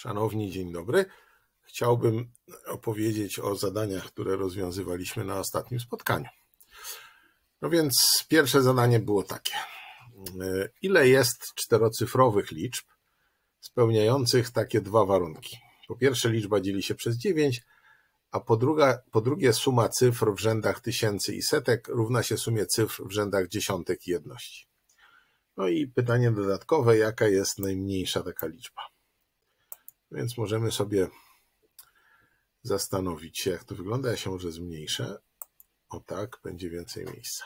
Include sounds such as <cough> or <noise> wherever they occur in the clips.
Szanowni, dzień dobry. Chciałbym opowiedzieć o zadaniach, które rozwiązywaliśmy na ostatnim spotkaniu. No więc pierwsze zadanie było takie. Ile jest czterocyfrowych liczb spełniających takie dwa warunki? Po pierwsze liczba dzieli się przez 9, a po, druga, po drugie suma cyfr w rzędach tysięcy i setek równa się sumie cyfr w rzędach dziesiątek i jedności. No i pytanie dodatkowe, jaka jest najmniejsza taka liczba? Więc możemy sobie zastanowić się, jak to wygląda. Ja się może zmniejszę. O tak, będzie więcej miejsca.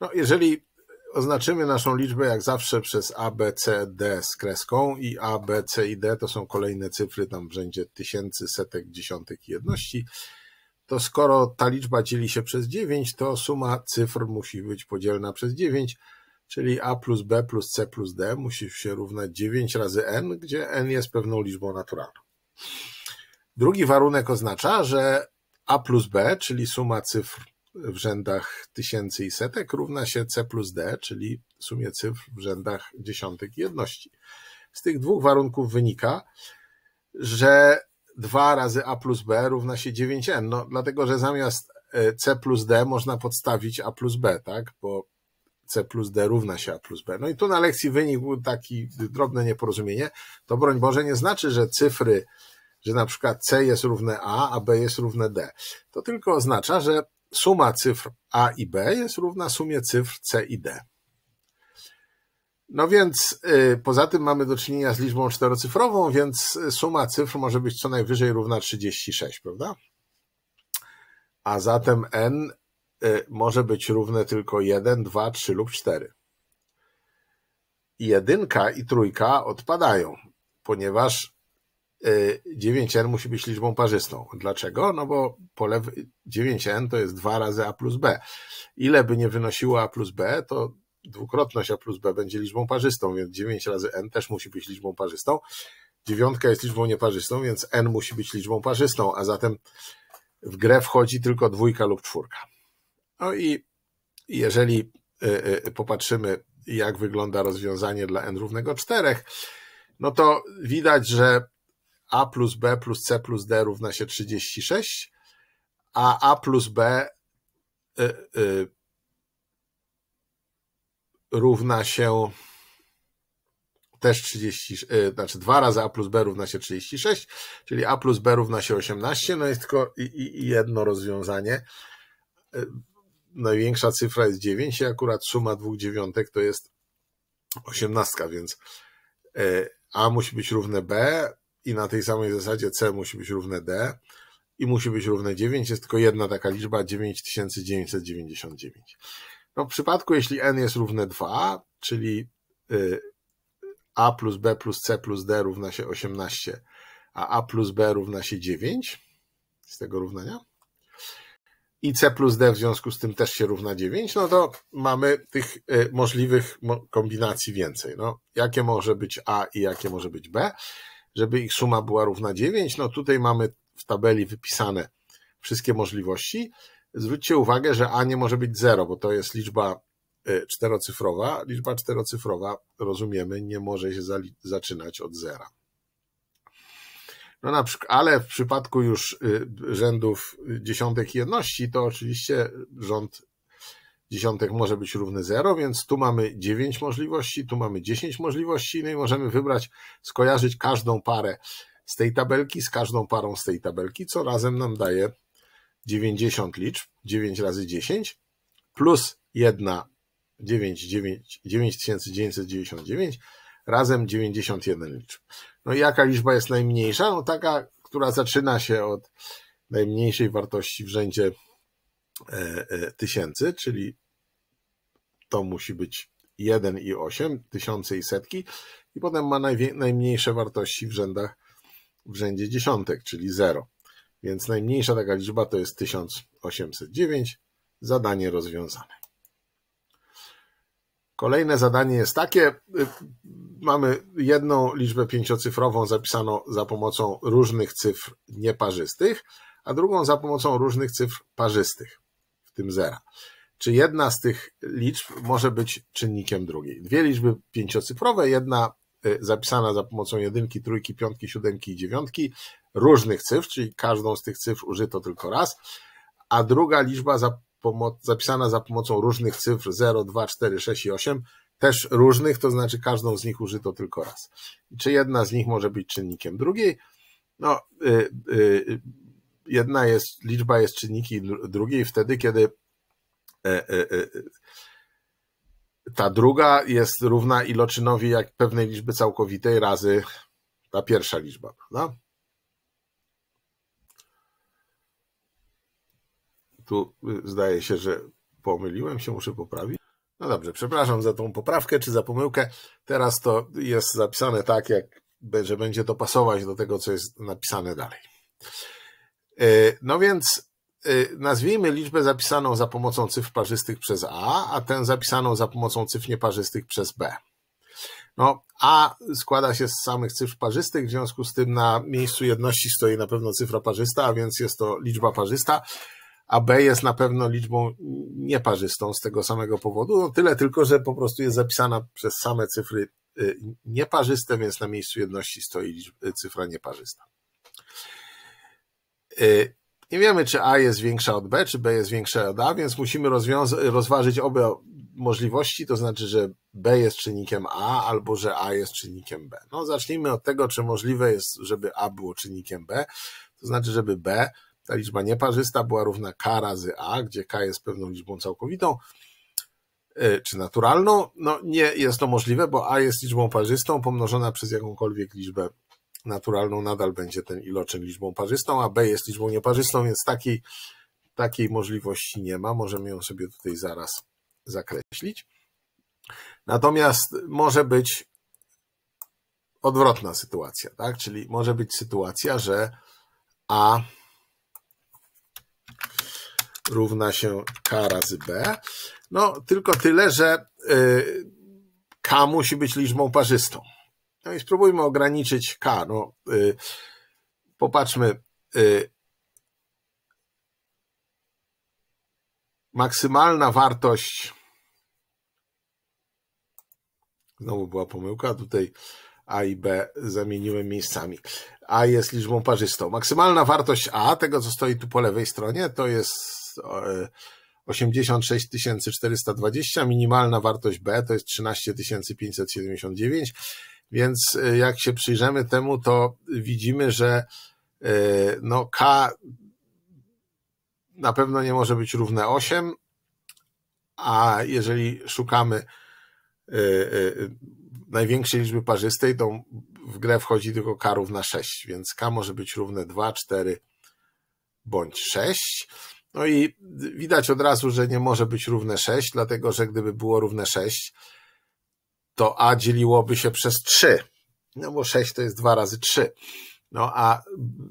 No, jeżeli oznaczymy naszą liczbę jak zawsze przez A, B, C, D z kreską i A, B, C i D to są kolejne cyfry tam w rzędzie tysięcy, setek, dziesiątek i jedności, to skoro ta liczba dzieli się przez 9, to suma cyfr musi być podzielna przez 9, czyli a plus b plus c plus d musi się równać 9 razy n, gdzie n jest pewną liczbą naturalną. Drugi warunek oznacza, że a plus b, czyli suma cyfr w rzędach tysięcy i setek, równa się c plus d, czyli sumie cyfr w rzędach dziesiątek i jedności. Z tych dwóch warunków wynika, że 2 razy a plus b równa się 9n, no, dlatego że zamiast e, c plus d można podstawić a plus b, tak? bo C plus D równa się A plus B. No i tu na lekcji wynikł taki drobne nieporozumienie. To broń Boże nie znaczy, że cyfry, że na przykład C jest równe A, a B jest równe D. To tylko oznacza, że suma cyfr A i B jest równa sumie cyfr C i D. No więc yy, poza tym mamy do czynienia z liczbą czterocyfrową, więc y, suma cyfr może być co najwyżej równa 36, prawda? A zatem n Y, może być równe tylko 1, 2, 3 lub 4. Jedynka i trójka odpadają, ponieważ 9n y, musi być liczbą parzystą. Dlaczego? No bo pole 9n to jest 2 razy a plus b. Ile by nie wynosiło a plus b, to dwukrotność a plus b będzie liczbą parzystą, więc 9 razy n też musi być liczbą parzystą. Dziewiątka jest liczbą nieparzystą, więc n musi być liczbą parzystą, a zatem w grę wchodzi tylko dwójka lub czwórka. No i jeżeli y, y, popatrzymy, jak wygląda rozwiązanie dla n równego 4, no to widać, że a plus b plus c plus d równa się 36, a a plus b y, równa się też 30, znaczy 2 razy a plus b równa się 36, czyli a plus b równa się 18, no jest tylko jedno rozwiązanie największa cyfra jest 9 i akurat suma dwóch dziewiątek to jest osiemnastka, więc e, A musi być równe B i na tej samej zasadzie C musi być równe D i musi być równe 9. Jest tylko jedna taka liczba 9999. No w przypadku, jeśli n jest równe 2, czyli y, a plus b plus c plus d równa się 18, a a plus b równa się 9 z tego równania, i C plus D w związku z tym też się równa 9, no to mamy tych e, możliwych kombinacji więcej. No, jakie może być A i jakie może być B? Żeby ich suma była równa 9, no tutaj mamy w tabeli wypisane wszystkie możliwości. Zwróćcie uwagę, że A nie może być 0, bo to jest liczba e, czterocyfrowa. Liczba czterocyfrowa, rozumiemy, nie może się zaczynać od zera. No na przykład, ale w przypadku już y, rzędów y, dziesiątek jedności, to oczywiście rząd dziesiątek może być równy 0, więc tu mamy 9 możliwości, tu mamy 10 możliwości, no i możemy wybrać, skojarzyć każdą parę z tej tabelki z każdą parą z tej tabelki, co razem nam daje 90 liczb, 9 razy 10, plus 1, dziewięćset 9, dziewięć razem 91 liczb. No i jaka liczba jest najmniejsza? No taka, która zaczyna się od najmniejszej wartości w rzędzie e, e, tysięcy, czyli to musi być 1 i 8, tysiące i setki, i potem ma najmniejsze wartości w rzędach w rzędzie dziesiątek, czyli 0. Więc najmniejsza taka liczba to jest 1809. Zadanie rozwiązane. Kolejne zadanie jest takie, y, mamy jedną liczbę pięciocyfrową zapisaną za pomocą różnych cyfr nieparzystych, a drugą za pomocą różnych cyfr parzystych, w tym zera. Czy jedna z tych liczb może być czynnikiem drugiej? Dwie liczby pięciocyfrowe, jedna y, zapisana za pomocą jedynki, trójki, piątki, siódemki i dziewiątki, różnych cyfr, czyli każdą z tych cyfr użyto tylko raz, a druga liczba za zapisana za pomocą różnych cyfr 0, 2, 4, 6 i 8, też różnych, to znaczy każdą z nich użyto tylko raz. czy jedna z nich może być czynnikiem drugiej? No, y, y, jedna jest, liczba jest czynnikiem drugiej wtedy, kiedy y, ta druga jest równa iloczynowi jak pewnej liczby całkowitej razy ta pierwsza liczba, No, Tu y, zdaje się, że pomyliłem się, muszę poprawić. No dobrze, przepraszam za tą poprawkę czy za pomyłkę. Teraz to jest zapisane tak, jak, że będzie to pasować do tego, co jest napisane dalej. E, no więc e, nazwijmy liczbę zapisaną za pomocą cyfr parzystych przez A, a tę zapisaną za pomocą cyfr nieparzystych przez B. No, A składa się z samych cyfr parzystych, w związku z tym na miejscu jedności stoi na pewno cyfra parzysta, a więc jest to liczba parzysta a B jest na pewno liczbą nieparzystą z tego samego powodu. No tyle tylko, że po prostu jest zapisana przez same cyfry y, nieparzyste, więc na miejscu jedności stoi y, cyfra nieparzysta. Y, nie wiemy, czy A jest większa od B, czy B jest większa od A, więc musimy rozważyć obie możliwości, to znaczy, że B jest czynnikiem A albo że A jest czynnikiem B. No, zacznijmy od tego, czy możliwe jest, żeby A było czynnikiem B, to znaczy, żeby B ta liczba nieparzysta była równa k razy a, gdzie k jest pewną liczbą całkowitą e, czy naturalną. No nie jest to możliwe, bo a jest liczbą parzystą pomnożona przez jakąkolwiek liczbę naturalną, nadal będzie ten iloczyn liczbą parzystą, a b jest liczbą nieparzystą, więc takiej, takiej możliwości nie ma. Możemy ją sobie tutaj zaraz zakreślić. Natomiast może być odwrotna sytuacja, tak? Czyli może być sytuacja, że a równa się K razy B. No, tylko tyle, że y, K musi być liczbą parzystą. No i spróbujmy ograniczyć K. No, y, popatrzmy. Y, maksymalna wartość Znowu była pomyłka, tutaj A i B zamieniłem miejscami. A jest liczbą parzystą. Maksymalna wartość A, tego co stoi tu po lewej stronie, to jest 86 420, minimalna wartość B to jest 13 579, więc e, jak się przyjrzymy temu, to widzimy, że e, no K na pewno nie może być równe 8, a jeżeli szukamy e, największej liczby parzystej, to w grę wchodzi tylko K równa 6, więc K może być równe 2, 4 bądź 6. No i widać od razu, że nie może być równe 6, dlatego że gdyby było równe 6, to a dzieliłoby się przez 3. No bo 6 to jest 2 razy 3. No a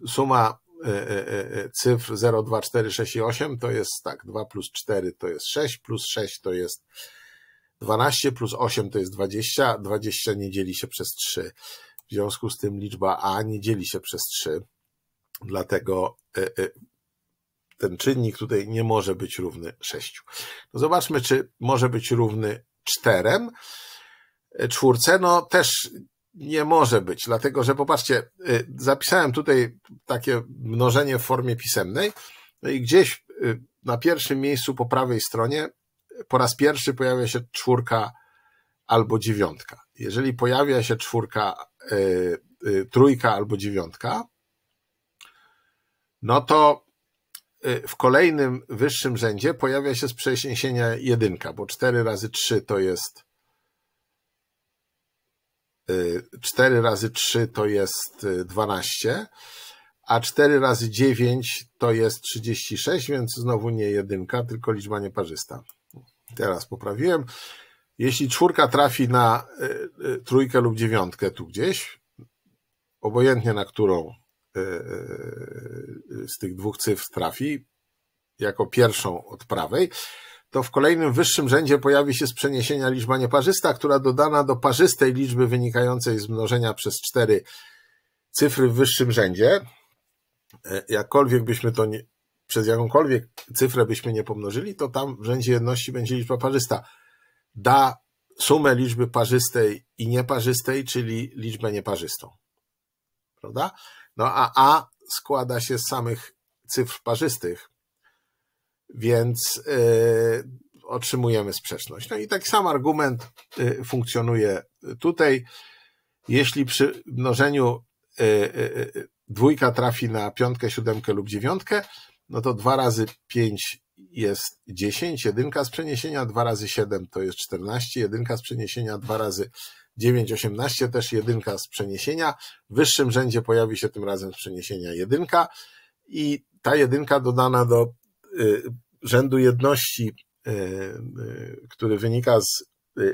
suma e, e, e, cyfr 0, 2, 4, 6 i 8 to jest tak, 2 plus 4 to jest 6, plus 6 to jest 12, plus 8 to jest 20, 20 nie dzieli się przez 3. W związku z tym liczba a nie dzieli się przez 3. Dlatego ten czynnik tutaj nie może być równy 6. No zobaczmy, czy może być równy 4. E, czwórce, no też nie może być, dlatego że popatrzcie, e, zapisałem tutaj takie mnożenie w formie pisemnej, no i gdzieś e, na pierwszym miejscu po prawej stronie po raz pierwszy pojawia się czwórka albo dziewiątka. Jeżeli pojawia się czwórka, trójka albo dziewiątka, no to Y, w kolejnym wyższym rzędzie pojawia się z przeniesienia jedynka, bo 4 razy 3 to jest 4 y, razy 3 to jest 12, y, a 4 razy 9 to jest 36, więc znowu nie jedynka, tylko liczba nieparzysta. Teraz poprawiłem. Jeśli czwórka trafi na trójkę lub dziewiątkę tu gdzieś, obojętnie na którą E, e, z tych dwóch cyfr trafi jako pierwszą od prawej, to w kolejnym wyższym rzędzie pojawi się z przeniesienia liczba nieparzysta, która dodana do parzystej liczby wynikającej z mnożenia przez cztery cyfry w wyższym rzędzie, e, jakkolwiek byśmy to nie, przez jakąkolwiek cyfrę byśmy nie pomnożyli, to tam w rzędzie jedności będzie liczba parzysta. Da sumę liczby parzystej i nieparzystej, czyli liczbę nieparzystą. Prawda? No a A składa się z samych cyfr parzystych, więc y, otrzymujemy sprzeczność. No i tak sam argument y, funkcjonuje tutaj. Jeśli przy mnożeniu y, dwójka trafi na piątkę, siódemkę lub dziewiątkę, no to dwa razy pięć jest 10, jedynka z przeniesienia 2 razy 7 to jest 14, jedynka z przeniesienia 2 razy 9, 18 też jedynka z przeniesienia. W wyższym rzędzie pojawi się tym razem z przeniesienia jedynka i ta jedynka dodana do y, rzędu jedności, y, y, który wynika z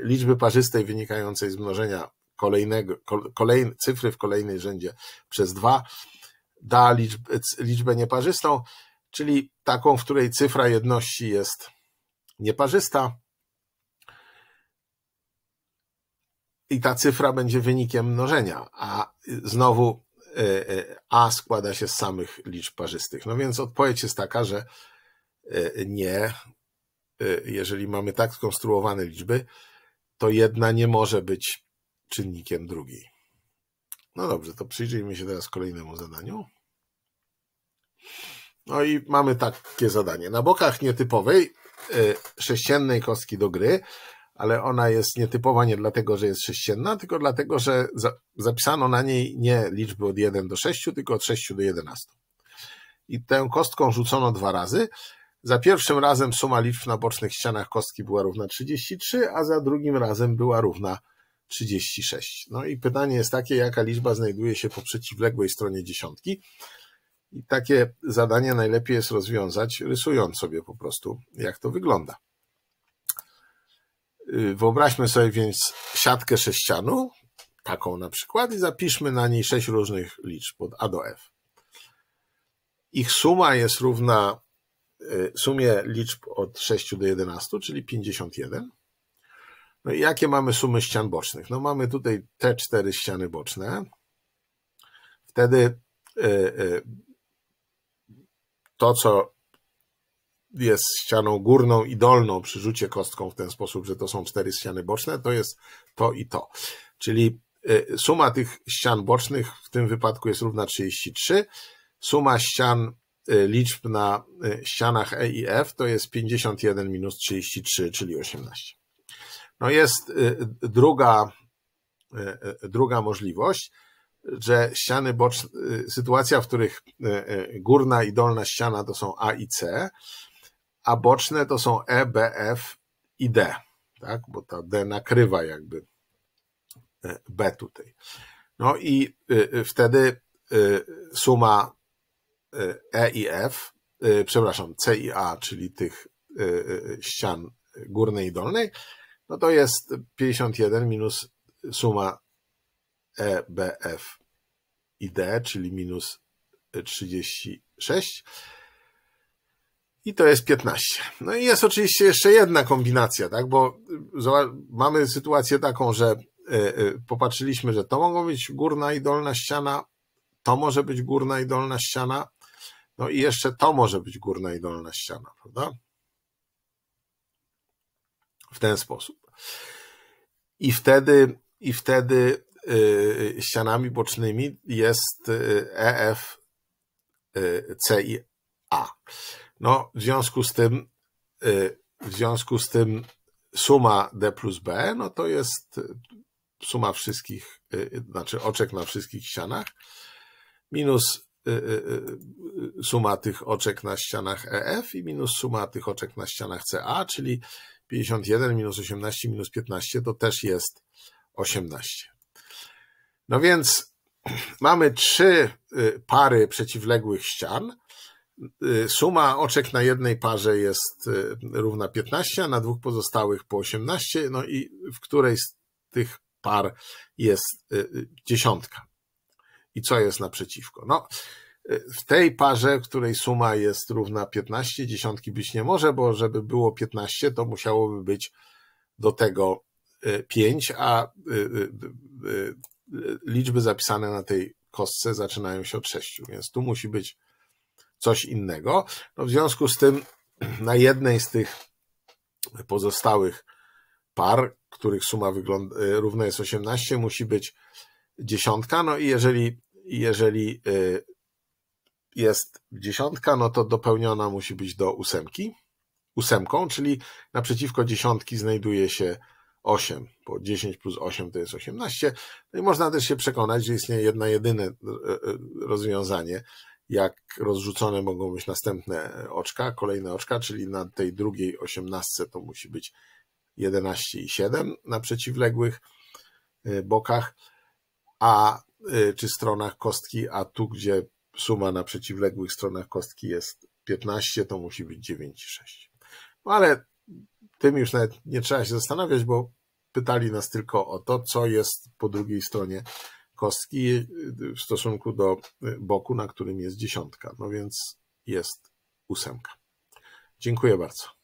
liczby parzystej wynikającej z mnożenia kolejnego, kolej, cyfry w kolejnej rzędzie przez 2, da liczb, liczbę nieparzystą czyli taką, w której cyfra jedności jest nieparzysta. I ta cyfra będzie wynikiem mnożenia, a znowu e, e, a składa się z samych liczb parzystych. No więc odpowiedź jest taka, że e, nie, jeżeli mamy tak skonstruowane liczby, to jedna nie może być czynnikiem drugiej. No dobrze, to przyjrzyjmy się teraz kolejnemu zadaniu. No i mamy takie zadanie. Na bokach nietypowej y, sześciennej kostki do gry, ale ona jest nietypowa nie dlatego, że jest sześcienna, tylko dlatego, że zapisano na niej nie liczby od 1 do 6, tylko od 6 do 11. I tę kostką rzucono dwa razy. Za pierwszym razem suma liczb na bocznych ścianach kostki była równa 33, a za drugim razem była równa 36. No i pytanie jest takie, jaka liczba znajduje się po przeciwległej stronie dziesiątki. I takie zadanie najlepiej jest rozwiązać, rysując sobie po prostu, jak to wygląda. Y, wyobraźmy sobie więc siatkę sześcianu, taką na przykład, i zapiszmy na niej sześć różnych liczb od A do F. Ich suma jest równa y, sumie liczb od 6 do 11, czyli 51. No i jakie mamy sumy ścian bocznych? No mamy tutaj te cztery ściany boczne. Wtedy y, to, co jest ścianą górną i dolną przy rzucie kostką w ten sposób, że to są cztery ściany boczne, to jest to i to. Czyli y, suma tych ścian bocznych w tym wypadku jest równa 33. Suma ścian y, liczb na y, ścianach E i F to jest 51 minus 33, czyli 18. No jest druga, druga możliwość że ściany boczne, y, sytuacja, w których y, y, górna i dolna ściana to są A i C, a boczne to są E, B, F i D, tak? bo ta D nakrywa jakby B tutaj. No i wtedy suma E i F, przepraszam, C i A, czyli tych ścian górnej i dolnej, no to jest 51 minus suma EBF i D, czyli minus 36. I to jest 15. No i jest oczywiście jeszcze jedna kombinacja, tak? Bo y, mamy sytuację taką, że y, y, popatrzyliśmy, że to mogą być górna i dolna ściana, to może być górna i dolna ściana, no i jeszcze to może być górna i dolna ściana, prawda? W ten sposób. I wtedy, i wtedy Y, ścianami bocznymi jest y, EF, y, C i A. No, w związku z tym, w związku z tym suma D plus B, no to jest suma wszystkich, znaczy oczek na wszystkich ścianach, minus suma tych oczek na ścianach EF i minus suma tych oczek na ścianach CA, czyli 51 minus 18 minus 15 to też jest 18. No więc <clears throat> mamy trzy y, pary przeciwległych ścian. Y, suma oczek na jednej parze jest y, równa 15, a na dwóch pozostałych po 18, no i w której z tych par jest dziesiątka. I co jest naprzeciwko? No, w tej parze, której suma jest równa 15, dziesiątki być nie może, bo żeby było 15, to musiałoby być do tego 5, a liczby zapisane na tej kostce zaczynają się od 6, więc tu musi być coś innego. No w związku z tym <clears throat> na jednej z tych pozostałych par, których suma wygląda, y, równa jest 18, musi być dziesiątka. No i jeżeli, jeżeli y, jest dziesiątka, no to dopełniona musi być do ósemki, ósemką, czyli naprzeciwko dziesiątki znajduje się 8, bo 10 plus 8 to jest 18. No i można też się przekonać, że istnieje jedno jedyne e, e, rozwiązanie, jak rozrzucone mogą być następne oczka, kolejne oczka, czyli na tej drugiej 18 to musi być 11 i 7 na przeciwległych e, bokach, a czy stronach kostki, a tu gdzie suma na przeciwległych stronach kostki jest 15, to musi być 9 i 6. No ale tym już nawet nie trzeba się zastanawiać, bo pytali nas tylko o to, co jest po drugiej stronie kostki y, w stosunku do y, boku, na którym jest dziesiątka. No więc jest ósemka. Dziękuję bardzo.